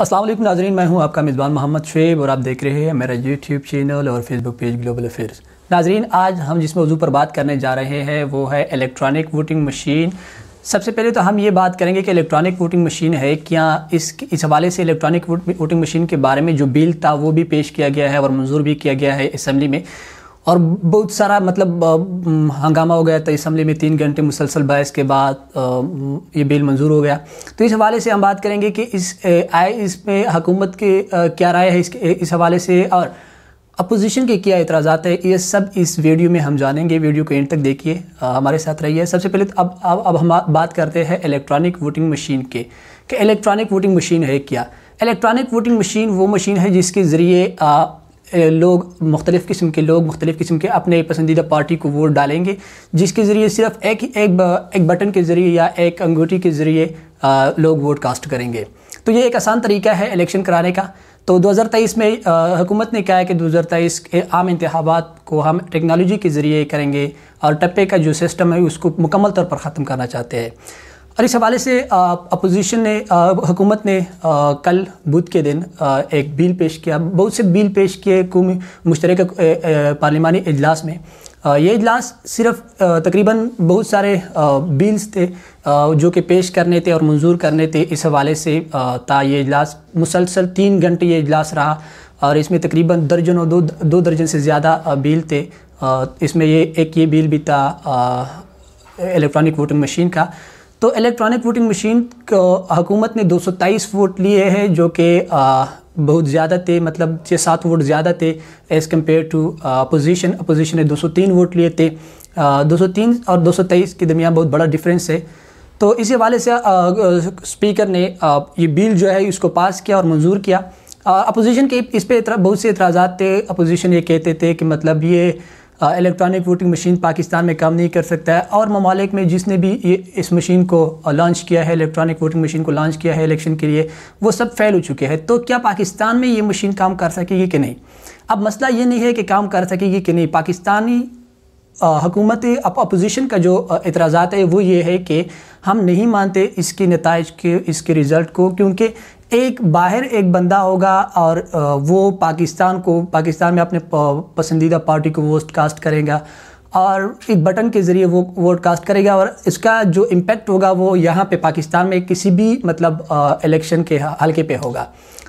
असलम नाजरीन मैं हूं आपका मेज़बान मोहम्मद शेब और आप देख रहे हैं मेरा यूट्यूब चैनल और फेसबुक पेज ग्लोबल अफेयर्स नाजरीन आज हम जिस मौजू पर बात करने जा रहे हैं वो है इलेक्ट्रॉनिक वोटिंग मशीन सबसे पहले तो हम ये बात करेंगे कि इलेक्ट्रॉनिक वोटिंग मशीन है क्या इस इस हवाले से इलेक्ट्रॉनिक वोटिंग मशीन के बारे में जो बिल था वो भी पेश किया गया है और मंजूर भी किया गया है इसम्बली में और बहुत सारा मतलब हंगामा हो गया था असम्बली में तीन घंटे मुसलसल बहस के बाद ये बिल मंजूर हो गया तो इस हवाले से हम बात करेंगे कि इस आए इसमें हकूमत के क्या राय है इसके इस हवाले से और अपोजिशन के क्या इतराज़ा है ये सब इस वीडियो में हम जानेंगे वीडियो को एंड तक देखिए हमारे साथ रहिए सबसे पहले तो अब अब अब हम बात करते हैं इलेक्ट्रॉनिक वोटिंग मशीन के कि इलेक्ट्रॉनिक वोटिंग मशीन है क्या इलेक्ट्रॉनिक वोटिंग मशीन वो मशीन है जिसके ज़रिए लोग मुख्तलिफ़ किस्म के लोग मुख्तलिफ़ किस्म के अपने पसंदीदा पार्टी को वोट डालेंगे जिसके ज़रिए सिर्फ एक एक एक बटन के ज़रिए या एक अंगूठी के ज़रिए लोग वोट कास्ट करेंगे तो ये एक आसान तरीका है इलेक्शन कराने का तो 2023 में हुकूमत ने कहा है कि 2023 के आम इंतबात को हम टेक्नोलॉजी के ज़रिए करेंगे और टप्पे का जो सिस्टम है उसको मुकम्मल तौर पर ख़त्म करना चाहते हैं और इस हवाले से अपोजिशन ने हुकूमत ने आ, कल बुध के दिन आ, एक बिल पेश किया बहुत से बिल पेश किए मुश्तर पार्लिमानी अजलास में ये इजलास सिर्फ तकरीबन बहुत सारे बिल्स थे जो कि पेश करने थे और मंजूर करने थे इस हवाले से था ये इजलास मुसलसल तीन घंटे ये इजलास रहा और इसमें तकरीबन दर्जनों दो दो दर्जन से ज़्यादा बिल थे इसमें ये एक ये बिल भी था इलेक्ट्रॉनिक वोटिंग मशीन का तो इलेक्ट्रॉनिक वोटिंग मशीन को हुकूमत ने तेईस वोट लिए हैं जो कि बहुत ज़्यादा थे मतलब छः सात वोट ज़्यादा थे as compare to opposition opposition ने 203 वोट लिए थे आ, 203 और 223 के दरमियान बहुत बड़ा डिफरेंस है तो इसी हवाले से आ, स्पीकर ने ये बिल जो है इसको पास किया और मंजूर किया अपोजिशन के इस पर बहुत से इतराज़ा थे अपोजिशन ये कहते थे कि मतलब ये इलेक्ट्रॉनिक वोटिंग मशीन पाकिस्तान में काम नहीं कर सकता है और ममालिक में जिसने भी ये इस मशीन को लॉन्च किया है इलेक्ट्रॉनिक वोटिंग मशीन को लॉन्च किया है इलेक्शन के लिए वो सब फेल हो चुके हैं तो क्या पाकिस्तान में ये मशीन काम कर सकेगी कि नहीं अब मसला ये नहीं है कि काम कर सकेगी कि नहीं पाकिस्तानी हकूमत अपोजिशन का जो एतराज़ा है वो ये है कि हम नहीं मानते इसके नतज के इसके रिज़ल्ट को क्योंकि एक बाहर एक बंदा होगा और वो पाकिस्तान को पाकिस्तान में अपने पसंदीदा पार्टी को वोट कास्ट करेगा और एक बटन के ज़रिए वो वोट कास्ट करेगा और इसका जो इम्पेक्ट होगा वो यहाँ पे पाकिस्तान में किसी भी मतलब इलेक्शन के हल्के पे होगा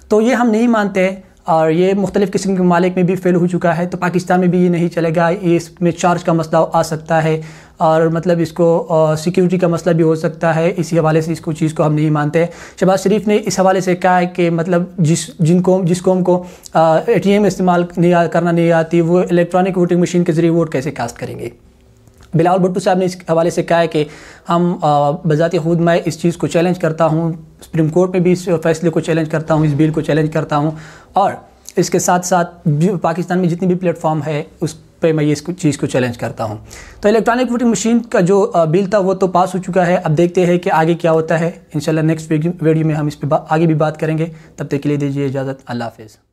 तो ये हम नहीं मानते हैं और ये मुख्तलिफ़ किस्म के ममालिक में भी फेल हो चुका है तो पाकिस्तान में भी ये नहीं चलेगा इसमें चार्ज का मसला आ सकता है और मतलब इसको सिक्योरिटी का मसला भी हो सकता है इसी हवाले से इसको चीज़ को हम नहीं मानते शहबाज शरीफ ने इस हवाले से कहा है कि मतलब जिस जिन कौम जिस कौम को ए टी एम इस्तेमाल नहीं करना नहीं आती वो इलेक्ट्रॉनिक वोटिंग मशीन के ज़रिए वोट कैसे कास्ट करेंगे बिलावल भुट्टो साहब ने इस हवाले से कहा है कि हम बजात खुद मैं इस चीज़ को चैलेंज करता हूँ सुप्रीम कोर्ट में भी इस फैसले को चैलेंज करता हूँ इस बिल को चैलेंज करता हूँ और इसके साथ साथ पाकिस्तान में जितनी भी प्लेटफॉर्म है उस पे मैं ये इस चीज़ को चैलेंज करता हूँ तो इलेक्ट्रॉनिक वोटिंग मशीन का जो बिल था वो तो पास हो चुका है अब देखते हैं कि आगे क्या होता है इंशाल्लाह नेक्स्ट वीडियो में हम इस पर आगे भी बात करेंगे तब तक के लिए दीजिए इजाज़त अल्लाह हाफिज़